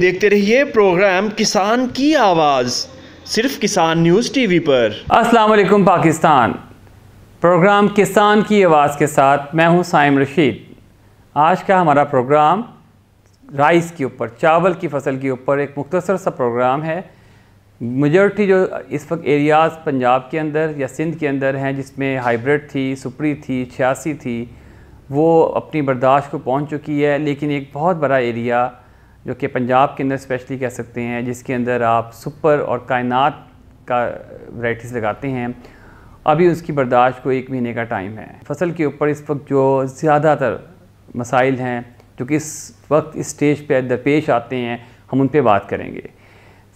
देखते रहिए प्रोग्राम किसान की आवाज़ सिर्फ किसान न्यूज़ टीवी पर अस्सलाम वालेकुम पाकिस्तान प्रोग्राम किसान की आवाज़ के साथ मैं हूं साइम रशीद आज का हमारा प्रोग्राम राइस के ऊपर चावल की फसल के ऊपर एक मुख्तसर सा प्रोग्राम है मेजॉरिटी जो इस वक्त एरियाज़ पंजाब के अंदर या सिंध के अंदर हैं जिसमें हाइब्रिड थी सुपरी थी छियासी थी वो अपनी बर्दाश्त को पहुंच चुकी है लेकिन एक बहुत बड़ा एरिया जो कि पंजाब के अंदर स्पेशली कह सकते हैं जिसके अंदर आप सुपर और कायनात का वैराइटीज़ लगाते हैं अभी उसकी बर्दाश्त को एक महीने का टाइम है फसल के ऊपर इस वक्त जो ज़्यादातर मसाइल हैं जो कि इस वक्त इस स्टेज पर दरपेश आते हैं हम उन पर बात करेंगे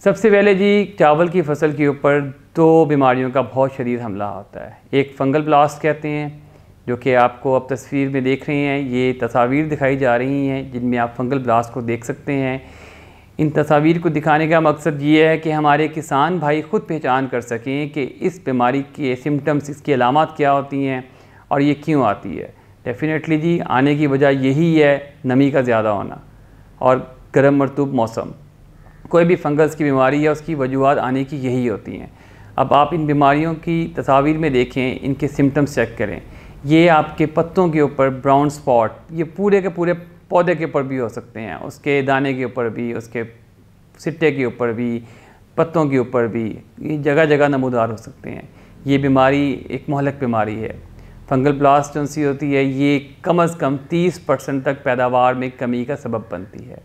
सबसे पहले जी चावल की फसल के ऊपर दो बीमारियों का बहुत शदीद हमला होता है एक फंगल ब्लास्ट कहते हैं जो कि आपको अब तस्वीर में देख रहे हैं ये तस्वीर दिखाई जा रही हैं जिनमें आप फंगल ब्लास्ट को देख सकते हैं इन तस्वीर को दिखाने का मकसद ये है कि हमारे किसान भाई ख़ुद पहचान कर सकें कि इस बीमारी के सिम्टम्स इसकी अलामत क्या होती हैं और ये क्यों आती है डेफ़िनेटली जी आने की वजह यही है नमी का ज़्यादा होना और गर्म मरतूब मौसम कोई भी फंगस की बीमारी या उसकी वजूहत आने की यही होती हैं अब आप इन बीमारियों की तस्वीर में देखें इनके सिम्टम्स चेक करें ये आपके पत्तों के ऊपर ब्राउन स्पॉट ये पूरे के पूरे पौधे के ऊपर भी हो सकते हैं उसके दाने के ऊपर भी उसके सिट्टे के ऊपर भी पत्तों के ऊपर भी ये जगह जगह नमूदार हो सकते हैं ये बीमारी एक मोहलक बीमारी है फंगल ब्लास्ट जो सी होती है ये कम अज़ कम 30 परसेंट तक पैदावार में कमी का सबब बनती है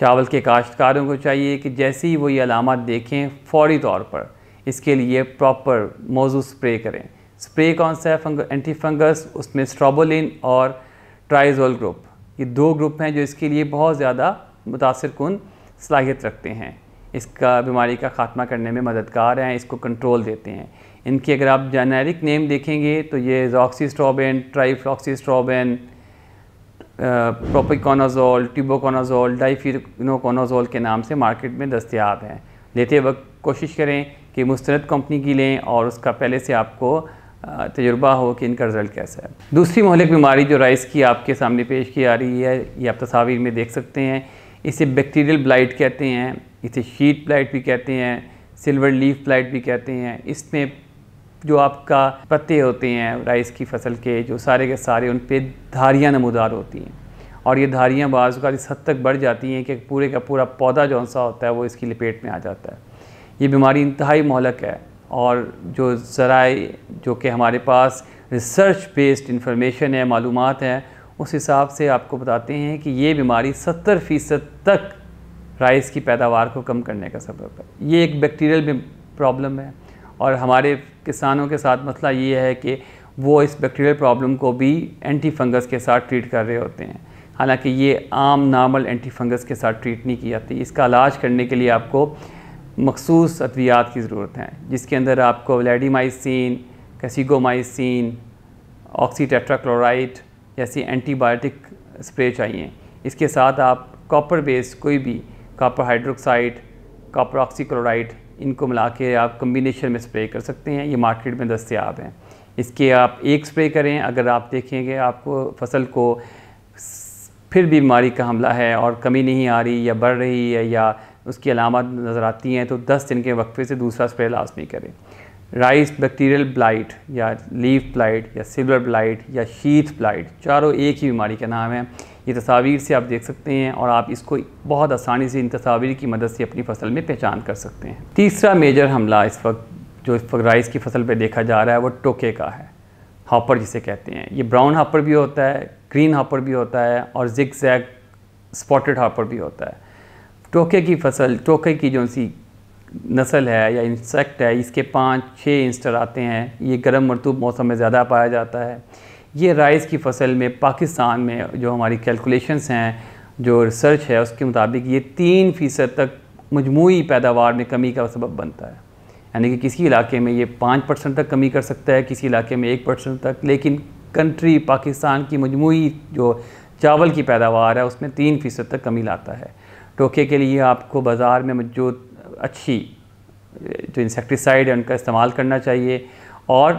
चावल के काश्तकारों को चाहिए कि जैसे ही वो ये अलामत देखें फौरी तौर पर इसके लिए प्रॉपर मौजू स्प्रे करें स्प्रे कौन सा है फंग, एंटी फंगस उसमें स्ट्रॉबोलिन और ट्राइजोल ग्रुप ये दो ग्रुप हैं जो इसके लिए बहुत ज़्यादा मुतासर कन सलाहियत रखते हैं इसका बीमारी का ख़ात्मा करने में मददगार हैं इसको कंट्रोल देते हैं इनकी अगर आप जेनेरिक नेम देखेंगे तो ये स्ट्रॉबेन जॉक्सीस्ट्रोबेन स्ट्रॉबेन प्रोपिकोनाजोल ट्यूबोकोनाजोल डाइफिनोकोनाजोल के नाम से मार्केट में दस्तियाब हैं लेते वक्त कोशिश करें कि मुस्तरद कंपनी की लें और उसका पहले से आपको तजुर्बा हो कि इनका रिज़ल्ट कैसा है दूसरी महलिक बीमारी जो राइस की आपके सामने पेश की आ रही है ये आप तस्वीर में देख सकते हैं इसे बैक्टीरियल ब्लाइट कहते हैं इसे शीट ब्लाइट भी कहते हैं सिल्वर लीफ ब्लाइट भी कहते हैं इसमें जो आपका पत्ते होते हैं राइस की फसल के जो सारे के सारे उन पर धारियाँ नमोदार होती हैं और ये धारियाँ बाज़ का इस हद तक बढ़ जाती हैं कि पूरे का पूरा पौधा जौन सा होता है वो इसकी लपेट में आ जाता है ये बीमारी इंतहाई मोहलक है और जो ज़राए जो कि हमारे पास रिसर्च बेस्ड इंफॉर्मेशन है मालूम हैं उस हिसाब से आपको बताते हैं कि ये बीमारी 70 फ़ीसद तक राइस की पैदावार को कम करने का सबब है ये एक बैक्टीरियल प्रॉब्लम है और हमारे किसानों के साथ मसला ये है कि वो इस बैक्टीरियल प्रॉब्लम को भी एंटी फंगस के साथ ट्रीट कर रहे होते हैं हालांकि ये आम नॉर्मल एंटी फंगस के साथ ट्रीट नहीं की जाती इसका इलाज करने के लिए आपको मखसूस अद्वियात की ज़रूरत है जिसके अंदर आपको लेडीमाइसिन कैसीगोमाइसिन ऑक्सीटेट्राक्लोराइड जैसी एंटीबायोटिक स्प्रे चाहिए इसके साथ आप कॉपर बेस्ड कोई भी कॉपर हाइड्रोक्साइड कॉपर ऑक्सीक्लोराइड इनको मिला के आप कम्बिनेशन में स्प्रे कर सकते हैं ये मार्केट में दस्तियाब हैं इसके आप एक स्प्रे करें अगर आप देखेंगे आपको फसल को फिर भी बीमारी का हमला है और कमी नहीं आ रही या बढ़ रही है या उसकी अलामत नज़र आती हैं तो दस दिन के वक्फे से दूसरा स्प्रे लाजमी करें राइस बैक्टीरियल ब्लाइट या लीफ ब्लाइट या सिल्वर ब्लाइट या शीथ ब्लाइट चारों एक ही बीमारी का नाम है ये तस्वीर से आप देख सकते हैं और आप इसको बहुत आसानी से इन तस्वीर की मदद से अपनी फसल में पहचान कर सकते हैं तीसरा मेजर हमला इस वक्त जो इस वक्त राइस की फसल पर देखा जा रहा है वो टोके का है हॉपर जिसे कहते हैं ये ब्राउन हॉपर भी होता है ग्रीन हॉपर भी होता है और जिक जैग स्पॉटेड हॉपर भी होता है टोके की फसल टोके की जो सी नस्ल है या इंसेक्ट है इसके पाँच छः इंस्टर आते हैं ये गर्म मरतूब मौसम में ज़्यादा पाया जाता है ये राइस की फसल में पाकिस्तान में जो हमारी कैलकुलेशंस हैं जो रिसर्च है उसके मुताबिक ये तीन फ़ीसद तक मजमू पैदावार में कमी का सबब बनता है यानी कि किसी इलाके में ये पाँच परसेंट तक कमी कर सकता है किसी इलाके में एक परसेंट तक लेकिन कंट्री पाकिस्तान की मजमू जो चावल की पैदावार है उसमें तीन फ़ीसद तक कमी लाता है टोके के लिए आपको बाज़ार में मौजूद अच्छी जो इंसेक्टिसाइड है उनका इस्तेमाल करना चाहिए और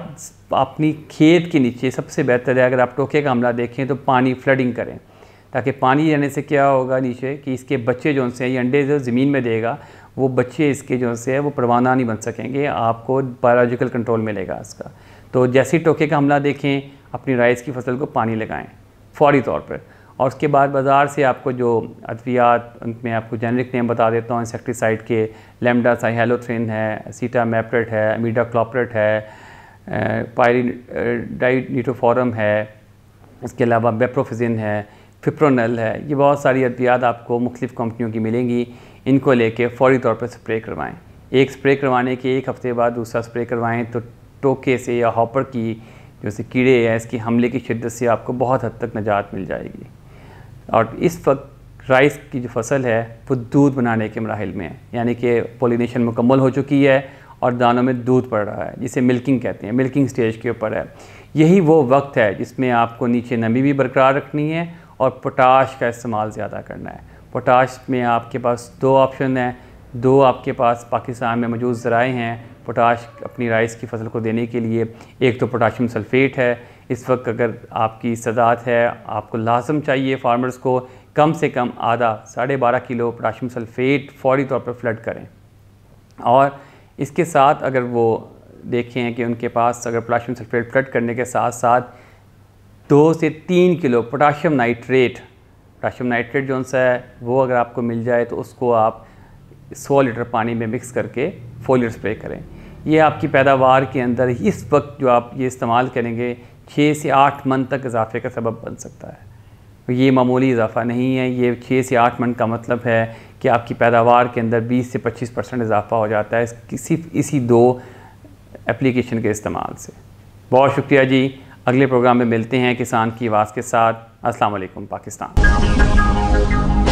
अपनी खेत के नीचे सबसे बेहतर है अगर आप टोके का हमला देखें तो पानी फ्लडिंग करें ताकि पानी रहने से क्या होगा नीचे कि इसके बच्चे जो से हैं ये अंडे जो ज़मीन में देगा वो बच्चे इसके जो से है वो परवाना नहीं बन सकेंगे आपको बायोलॉजिकल कंट्रोल मिलेगा इसका तो जैसे टोके का हमला देखें अपनी राइस की फसल को पानी लगाएँ फौरी तौर पर और उसके बाद बाज़ार से आपको जो अद्वियात उनमें आपको जेनरिक नेम बता देता हूँ इंसेक्टिसाइड के लेमडा साइहेलोथ्रिन है सीटा मैप्रेट है अमीडा क्लॉपरेट है पायरी डाइट नीटोफॉरम है इसके अलावा बेप्रोफिजिन है फिप्रोनल है ये बहुत सारी अद्वियात आपको मुख्तफ कंपनियों की मिलेंगी इनको लेके फ़ौरी तौर पर स्प्रे करवाएँ एक स्प्रे करवाने के एक हफ़्ते बाद दूसरा स्प्रे करवाएँ तो टोके से या हॉपर की जैसे कीड़े या इसके हमले की शिद्दत से आपको बहुत हद तक निजात मिल जाएगी और इस वक्त राइस की जो फसल है वो दूध बनाने के मराहल में है यानी कि पोलिनेशन मुकम्मल हो चुकी है और दानों में दूध पड़ रहा है जिसे मिल्किंग कहते हैं मिल्किंग स्टेज के ऊपर है यही वो वक्त है जिसमें आपको नीचे नमी भी बरकरार रखनी है और पोटाश का इस्तेमाल ज़्यादा करना है पोटाश में आपके पास दो ऑप्शन हैं दो आपके पास पाकिस्तान में मौजूद ज़राए हैं पोटाश अपनी राइस की फसल को देने के लिए एक तो पोटाशियम सल्फ़ेट है इस वक्त अगर आपकी सदात है आपको लाजम चाहिए फार्मर्स को कम से कम आधा साढ़े बारह किलो पोटाशियम सल्फेट फौरी तौर पर फ्लड करें और इसके साथ अगर वो देखें कि उनके पास अगर पोटाशियम सल्फेट फ्लड करने के साथ साथ दो से तीन kilo potassium nitrate potassium nitrate जो सा है वो अगर आपको मिल जाए तो उसको आप सौ लीटर पानी में मिक्स करके फोलियर स्प्रे करें ये आपकी पैदावार के अंदर इस वक्त जो आप ये इस्तेमाल करेंगे छः से आठ मन तक इजाफे का सबब बन सकता है तो ये मामूली इजाफा नहीं है ये छः से आठ मन का मतलब है कि आपकी पैदावार के अंदर 20 से 25 परसेंट इजाफा हो जाता है सिर्फ इसी दो एप्लीकेशन के इस्तेमाल से बहुत शुक्रिया जी अगले प्रोग्राम में मिलते हैं किसान की आवाज़ के साथ अस्सलाम वालेकुम पाकिस्तान